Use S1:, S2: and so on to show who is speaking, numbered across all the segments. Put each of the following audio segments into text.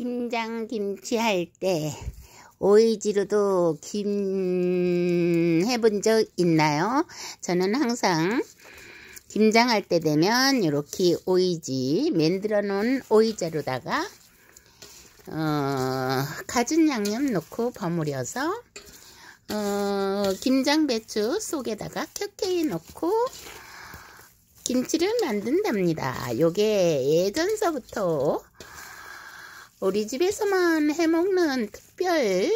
S1: 김장김치 할 때 오이지로도 김 해본 적 있나요? 저는 항상 김장할 때 되면 이렇게 오이지 만들어 놓은 오이자로다가 어, 가진 양념 넣고 버무려서 어, 김장 배추 속에다가 켜켜이 넣고 김치를 만든답니다. 요게 예전서부터 우리 집에서만 해먹는 특별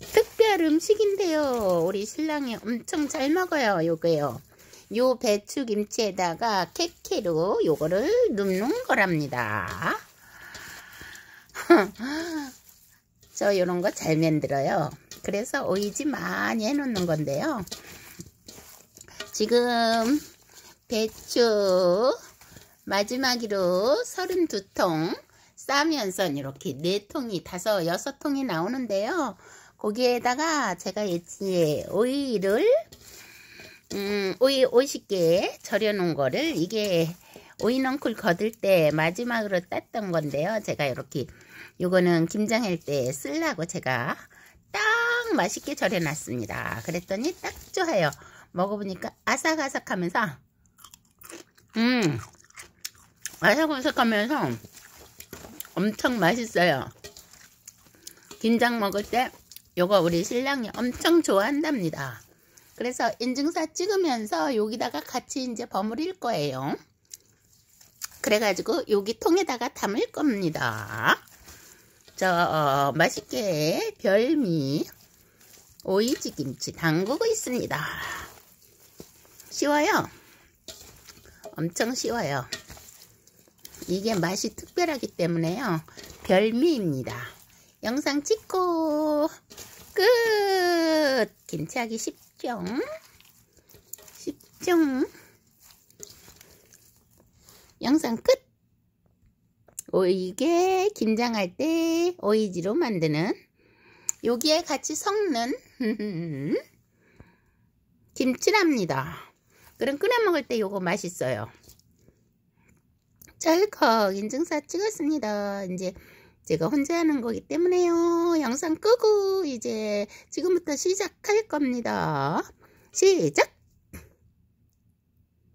S1: 특별 음식인데요. 우리 신랑이 엄청 잘 먹어요. 요거요. 요 배추김치에다가 케케로 요거를 눕는 거랍니다. 저 요런 거 잘 만들어요. 그래서 오이지 많이 해놓는 건데요. 지금 배추 마지막으로 32통 싸면서 이렇게 4통이 5, 6통이 나오는데요. 거기에다가 제가 예지에 오이를 음, 오이 50개 절여놓은 거를 이게 오이넝쿨 거들 때 마지막으로 땄던 건데요. 제가 이렇게 요거는 김장할 때 쓰려고 제가 딱 맛있게 절여놨습니다. 그랬더니 딱 좋아요. 먹어보니까 아삭아삭하면서 음 아삭아삭하면서 엄청 맛있어요. 김장 먹을 때 요거 우리 신랑이 엄청 좋아한답니다. 그래서 인증사 찍으면서 여기다가 같이 이제 버무릴 거예요. 그래가지고 여기 통에다가 담을 겁니다. 저 어, 맛있게 별미 오이지 김치 담그고 있습니다. 쉬워요. 엄청 쉬워요. 이게 맛이 특별하기 때문에요. 별미입니다. 영상 찍고 끝! 김치하기 10종 10종 영상 끝! 오이게 김장할 때 오이지로 만드는 여기에 같이 섞는 김치랍니다. 그럼 끓여 먹을 때 요거 맛있어요. 쩔컥 인증샷 찍었습니다. 이제 제가 혼자 하는 거기 때문에요. 영상 끄고 이제 지금부터 시작할 겁니다. 시작!